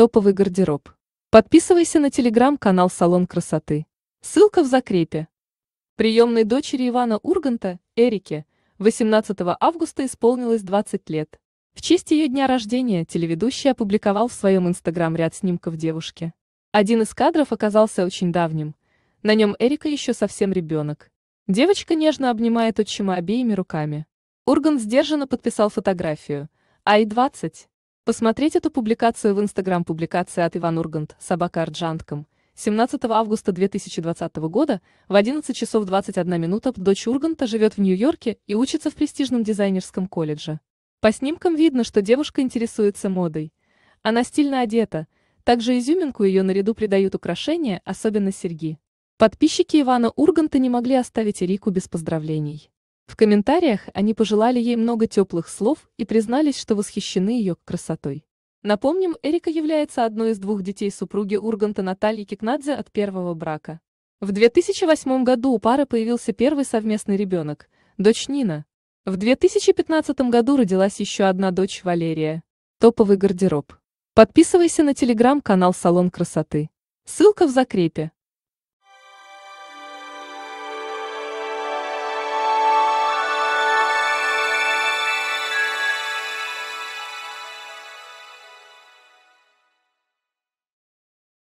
Топовый гардероб. Подписывайся на телеграм-канал «Салон красоты». Ссылка в закрепе. Приемной дочери Ивана Урганта, Эрике, 18 августа исполнилось 20 лет. В честь ее дня рождения телеведущий опубликовал в своем инстаграм ряд снимков девушки. Один из кадров оказался очень давним. На нем Эрика еще совсем ребенок. Девочка нежно обнимает отчима обеими руками. Ургант сдержанно подписал фотографию. Ай-20. Посмотреть эту публикацию в Инстаграм публикация от Иван Ургант, собака Арджантком, 17 августа 2020 года в 11 часов 21 минута дочь Урганта живет в Нью-Йорке и учится в престижном дизайнерском колледже. По снимкам видно, что девушка интересуется модой. Она стильно одета, также изюминку ее наряду придают украшения, особенно серьги. Подписчики Ивана Урганта не могли оставить Эрику без поздравлений. В комментариях они пожелали ей много теплых слов и признались, что восхищены ее красотой. Напомним, Эрика является одной из двух детей супруги Урганта Натальи Кикнадзе от первого брака. В 2008 году у пары появился первый совместный ребенок – дочь Нина. В 2015 году родилась еще одна дочь Валерия. Топовый гардероб. Подписывайся на телеграм-канал «Салон красоты». Ссылка в закрепе.